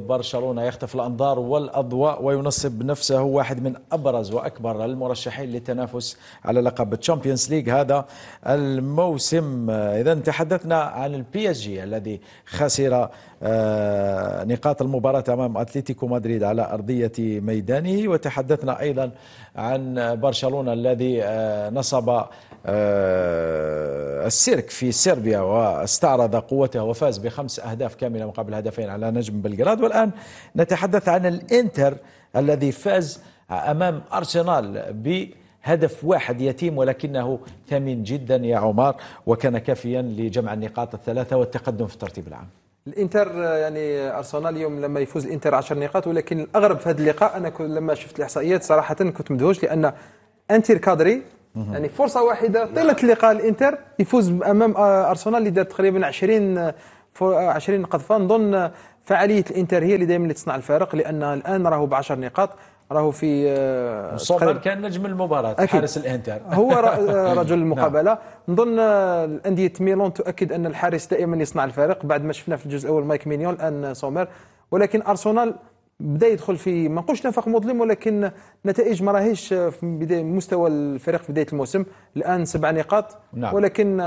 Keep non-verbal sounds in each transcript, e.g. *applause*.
برشلونة يختف الأنظار والأضواء وينصب نفسه واحد من أبرز وأكبر المرشحين للتنافس على لقب تشامبيونز ليج هذا الموسم إذا تحدثنا عن البي اس جي الذي خسر آه، نقاط المباراة أمام أتلتيكو مدريد على أرضية ميدانه وتحدثنا أيضا عن برشلونة الذي آه، نصب آه، السيرك في صربيا واستعرض قوته وفاز بخمس أهداف كاملة مقابل هدفين على نجم بلغراد والآن نتحدث عن الإنتر الذي فاز أمام أرسنال بهدف واحد يتيم ولكنه ثمين جدا يا عمار وكان كافيا لجمع النقاط الثلاثة والتقدم في الترتيب العام الانتر يعني ارسنال اليوم لما يفوز الانتر 10 نقاط ولكن الاغرب في هذا اللقاء انا لما شفت الاحصائيات صراحه كنت مدهوش لان انتر كادري يعني فرصه واحده طيله اللقاء الانتر يفوز امام ارسنال اللي دار تقريبا 20 20 قذفه نظن فعاليه الانتر هي اللي دائما اللي تصنع الفارق لان الان راهو ب 10 نقاط راهو في آه، صوبر كان نجم المباراه أكيد. حارس الانتر *laughs* هو آه، *laughs* رجل نعم. المقابله نظن الانديه ميلون تؤكد ان الحارس دائما يصنع الفارق بعد ما شفنا في الجزء الاول مايك مينيون الان سومر ولكن ارسنال بدا يدخل في ما نقولش نفق مظلم ولكن نتائج ما راهيش في بدايه مستوى الفريق في بدايه الموسم الان سبع نقاط نعم. ولكن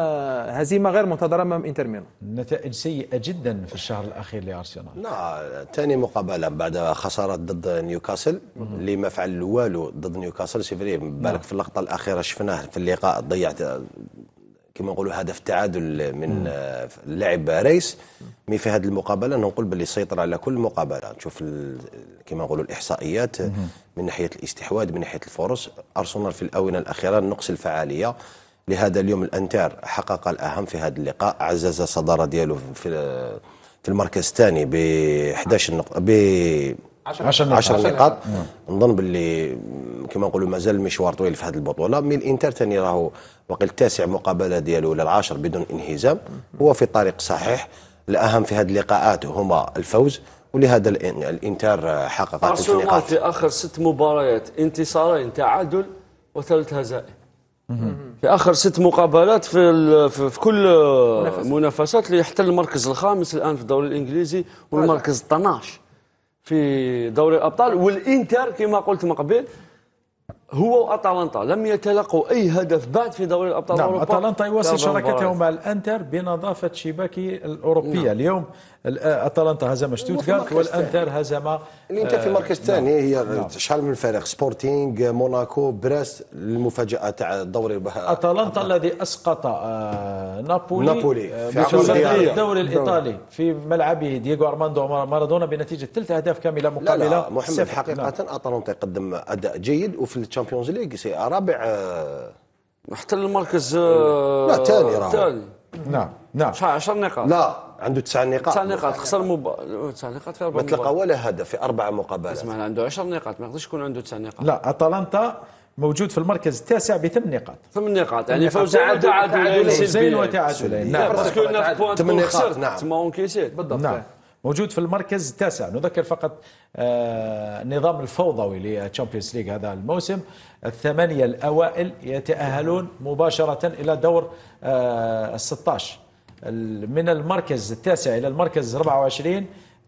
هزيمه غير منتظره امام انتر ميلان نتائج سيئه جدا في الشهر الاخير لارسنال نعم ثاني مقابله بعد خساره ضد نيوكاسل اللي ما فعل والو ضد نيوكاسل سيفري بالك في اللقطه الاخيره شفناه في اللقاء ضيعت كما نقولوا هدف تعادل من اللاعب ريس مي في هذه المقابله نقول باللي سيطر على كل مقابله تشوف كما نقولوا الاحصائيات من ناحيه الاستحواذ من ناحيه الفرص ارسنال في الاونه الاخيره نقص الفعاليه لهذا اليوم الانتر حقق الاهم في هذا اللقاء عزز الصداره ديالو في في المركز الثاني ب 11 نقطه ب 10 نقاط 10 نقاط نظن باللي كما نقولوا مازال مشوار طويل في هذه البطوله من الانتر ثاني راهو باقي التاسع مقابله ديالو ولا العاشر بدون انهزام هو في طريق صحيح الاهم في هذه اللقاءات هما الفوز ولهذا الانتر حقق ثلاث نقاط في اخر ست مباريات انتصارين تعادل وثلاث هزائم في اخر ست مقابلات في في كل المنافسات اللي يحتل المركز الخامس الان في الدوري الانجليزي والمركز 12 في دوري الابطال والانتر كما قلت من قبل هو واتلانتا لم يتلقوا اي هدف بعد في دوري الابطال نعم اتلانتا يواصل شراكته مع الانتر بنظافه شباك الاوروبيه نعم. اليوم آه، اتلانتا هزم شتوتغارت والانتر هزم انت في آه، المركز الثاني نعم. هي نعم. شحال من فريق سبورتينغ موناكو براس المفاجاه تاع الدوري اتلانتا الذي اسقط آه، نابولي نابولي في الدوري الايطالي في ملعبه دييغو ارماندو مارادونا بنتيجه ثلاث اهداف كامله مقابله لا لا محمد نعم. حقيقه نعم. اتلانتا يقدم اداء جيد وفي الشامبيونز ليج رابع محتل المركز لا ثاني راه ثاني نعم نعم شحال 10 نقاط لا عنده تسع نقاط تسع نقاط خسر مب... تسع نقاط في اربع ما تلقى ولا هدف في اربع مقابلات اسمع عنده 10 نقاط ما يقدرش يكون عنده تسع نقاط لا اتلانتا موجود في المركز التاسع بثمان نقاط ثمان نقاط يعني فوز على تعادلين زين وتعادلين نعم باسكو 9 خسرت نعم تما اونكيسيت بالضبط نعم موجود في المركز التاسع نذكر فقط آه، نظام الفوضوي للتشامبيونز ليج هذا الموسم الثمانية الأوائل يتأهلون مباشرة إلى دور آه، ال 16 من المركز التاسع إلى المركز 24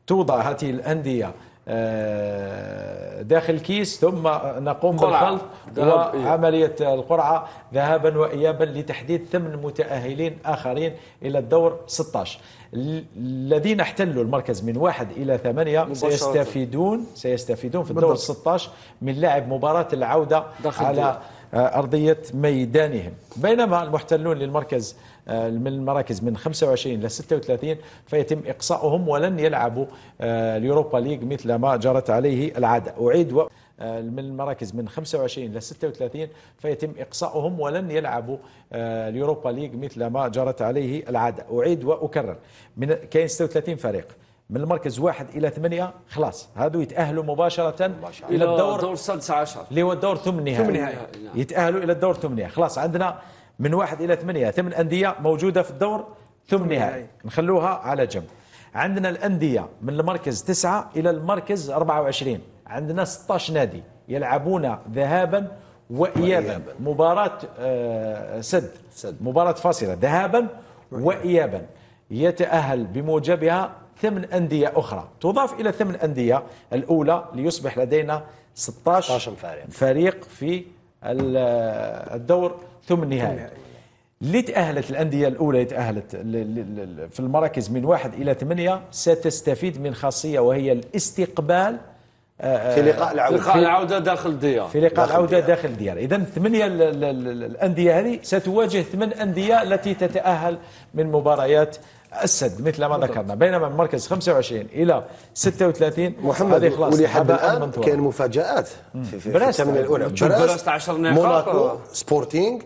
توضع هذه الأندية آه، داخل الكيس ثم نقوم بالخلط وعملية إيه. القرعة ذهابا وإيابا لتحديد ثمن متأهلين آخرين إلى الدور 16 الذين احتلوا المركز من واحد إلى ثمانية سيستفيدون سيستفيدون في الدور 16 من لعب مباراة العودة على دور. آه، أرضية ميدانهم بينما المحتلون للمركز آه، من المراكز من 25 إلى 36 فيتم إقصاؤهم ولن يلعبوا آه، اليوروبا ليج مثل ما جرت عليه العادة أعيد و... من المراكز من 25 إلى 36 فيتم إقصاؤهم ولن يلعبوا اليوروبا ليج مثل ما جرت عليه العادة أعيد وأكرر من كاين 36 فريق من المركز واحد إلى ثمانية خلاص هذو يتأهلوا مباشرة مباشرة. إلى الدور الدور 16 اللي هو الدور ثم النهائي ثم النهائي يتأهلوا إلى الدور ثم النهائي خلاص عندنا من واحد إلى ثمانية ثمان أندية موجودة في الدور ثم النهائي نخلوها على جنب عندنا الأندية من المركز تسعة إلى المركز 24 عندنا 16 نادي يلعبون ذهابا وإيابا مباراة آه، سد, سد. مباراة فاصلة ذهابا وإيابا يتأهل بموجبها ثمن أندية أخرى تضاف إلى ثمن أندية الأولى ليصبح لدينا 16 فريق, فريق في الدور ثم النهائي اللي تأهلت الأندية الأولى اللي تأهلت في المراكز من واحد إلى ثمانية ستستفيد من خاصية وهي الاستقبال آه، آه، في لقاء العوده لقاء العوده داخل ديار في لقاء العوده داخل ديار اذا ثمانيه الانديه هذه ستواجه ثمان انديه التي تتاهل من مباريات السد مثل ما ذكرنا بينما من مركز 25 الى 36 محمد هذه خلاص واللي الان كان مفاجات في, الثمانيه الاولى براست 10 نقاط موناكو سبورتينغ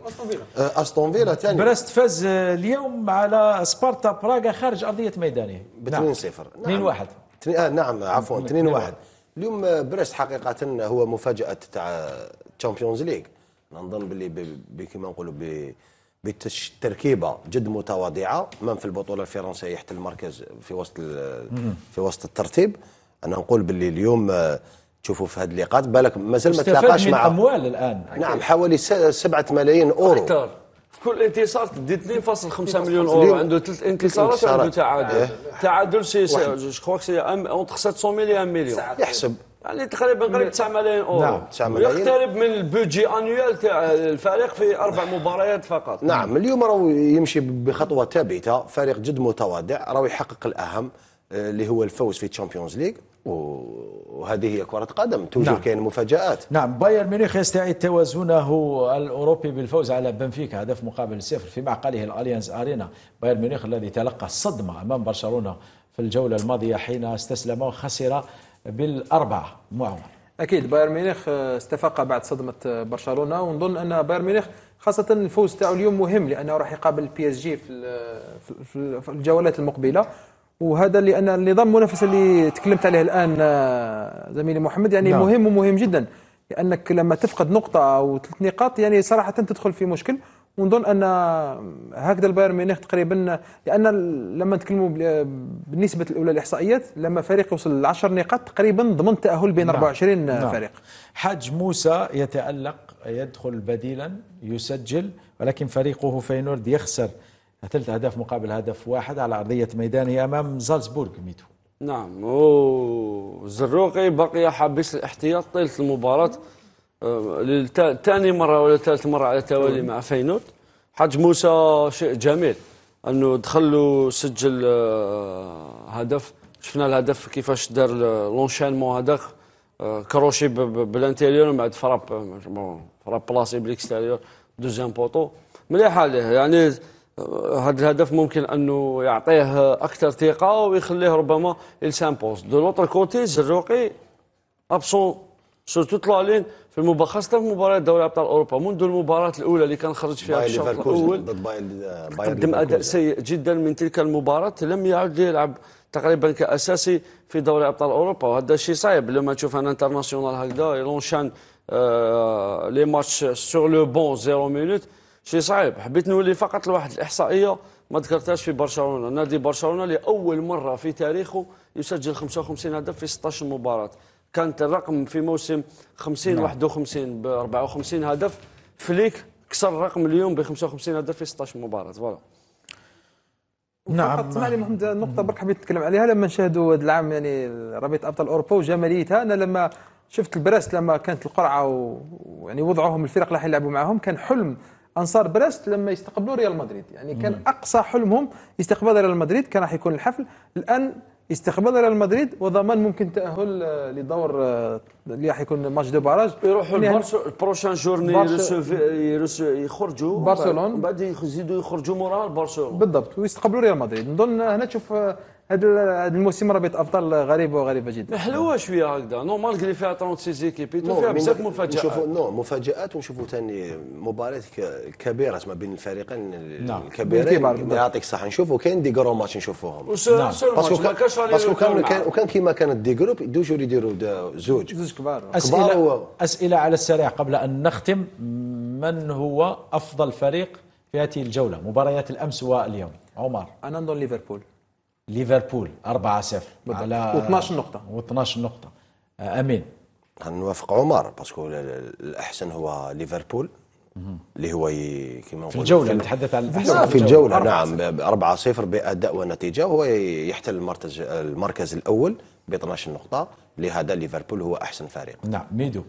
آه، استون فيلا ثاني براست فاز اليوم على سبارتا براغا خارج ارضيه ميدانيه ب 2 0 2 1 نعم عفوا 2 1 اليوم بريست حقيقه هو مفاجاه تاع تشامبيونز ليغ نظن باللي كيما نقولوا بتركيبه جد متواضعه من في البطوله الفرنسيه يحت المركز في وسط في وسط الترتيب انا نقول باللي اليوم تشوفوا في هذه اللقاءات بالك مازال ما تلاقاش مع اموال الان نعم حوالي 7 ملايين اورو أكثر. في كل انتصار تدي 2.5 مليون اورو عنده ثلاث انتصارات وعنده إيه. تعادل إيه. تعادل سي جو كخوا سي اونتر 700 مليون 1 مليون يحسب يعني تقريبا قريب 9 ملايين اورو نعم 9 ملايين ويقترب من البودجي انيوال تاع الفريق في اربع نعم. مباريات فقط نعم اليوم راهو يمشي بخطوه ثابته فريق جد متواضع راهو يحقق الاهم آه، اللي هو الفوز في تشامبيونز ليغ وهذه هي كرة قدم توجد نعم. كاين مفاجآت نعم بايرن ميونخ يستعيد توازنه الأوروبي بالفوز على بنفيكا هدف مقابل صفر في معقله الأليانز أرينا بايرن ميونخ الذي تلقى صدمة أمام برشلونة في الجولة الماضية حين استسلم وخسر بالأربعة معمر أكيد بايرن ميونخ استفاق بعد صدمة برشلونة ونظن أن بايرن ميونخ خاصة الفوز تاعو اليوم مهم لأنه راح يقابل بي اس جي في الجولات المقبلة وهذا لان النظام المنافسه اللي تكلمت عليه الان آه، زميلي محمد يعني لا. نعم. مهم ومهم جدا لانك لما تفقد نقطه او ثلاث نقاط يعني صراحه تدخل في مشكل ونظن ان هكذا البايرن ميونخ تقريبا لان لما نتكلموا بالنسبه الاولى الاحصائيات لما فريق يوصل ل 10 نقاط تقريبا ضمن تاهل بين نعم. 24 نعم. فريق حاج موسى يتالق يدخل بديلا يسجل ولكن فريقه فينورد يخسر ثلاث اهداف مقابل هدف واحد على ارضيه ميدانه امام زالزبورغ ميتو نعم وزروقي بقي حابس الاحتياط طيله المباراه ثاني آه، مره ولا ثالث مره على التوالي مع فينوت حاج موسى شيء جميل انه دخل سجل آه، هدف شفنا الهدف كيفاش دار لونشينمون هذاك آه، كروشي بالانتيريور ومن بعد فراب فراب بلاصي بالاكستيريور دوزيام بوطو مليحه عليه يعني هذا الهدف ممكن انه يعطيه اكثر ثقه ويخليه ربما يلسامبوز دو لوتر كوتي الزروقي ابسون سورتو توت لين في المباراة خاصة في مباراة دوري أبطال أوروبا منذ المباراة الأولى اللي كان خرج فيها الشوط الأول قدم أداء سيء جدا من تلك المباراة لم يعد يلعب تقريبا كأساسي في دوري أبطال أوروبا وهذا الشيء صعيب لما تشوف أن انترناسيونال هكذا يلونشان آه لي ماتش سور لو بون زيرو مينوت شيء صعيب حبيت نولي فقط لواحد الاحصائيه ما ذكرتهاش في برشلونه نادي برشلونه لاول مره في تاريخه يسجل 55 هدف في 16 مباراه كانت الرقم في موسم 50 نعم. 51 ب 54 هدف فليك كسر الرقم اليوم ب 55 هدف في 16 مباراه فوالا نعم فقط اسمح لي محمد نقطة برك حبيت نتكلم عليها لما نشاهدوا هذا العام يعني رابطة أبطال أوروبا وجماليتها أنا لما شفت البراس لما كانت القرعة ويعني وضعوهم الفرق اللي راح يلعبوا معاهم كان حلم انصار برست لما يستقبلوا ريال مدريد يعني كان مم. اقصى حلمهم استقبال ريال مدريد كان راح يكون الحفل الان استقبال ريال مدريد وضمان ممكن تاهل آه، لدور آه، اللي راح يكون ماتش دو باراج يروحوا يعني البروشان جورني يخرجوا برشلونه بعد يزيدوا يخرجوا مورا برشلونه بالضبط ويستقبلوا ريال مدريد نظن هنا تشوف آه، هذا الموسم رابط ابطال غريبه وغريبه جدا حلوه نعم. شويه هكذا نو كلي فيها 36 زيكيب فيها بزاف مفاجات نشوفوا نو نعم، مفاجات ونشوفوا ثاني مباريات كبيره ما بين الفريقين نعم. الكبيرين يعطيك الصحه نشوفوا كاين دي كرو ماتش نشوفوهم باسكو كان باسكو كان وكان كيما كانت دي جروب دوجور يديروا زوج زوج كبار اسئله اسئله على السريع قبل ان نختم من هو افضل فريق في هذه الجوله مباريات الامس واليوم عمر انا نظن ليفربول ليفربول 4-0 على و12 نقطة و12 نقطة آه، أمين نوافق عمر باسكو الأحسن هو ليفربول اللي هو كما في الجولة نتحدث عن الأحسن في الجولة, الجولة نعم 4-0 بأداء ونتيجة هو يحتل المركز المركز الأول ب 12 نقطة لهذا ليفربول هو أحسن فريق نعم ميدو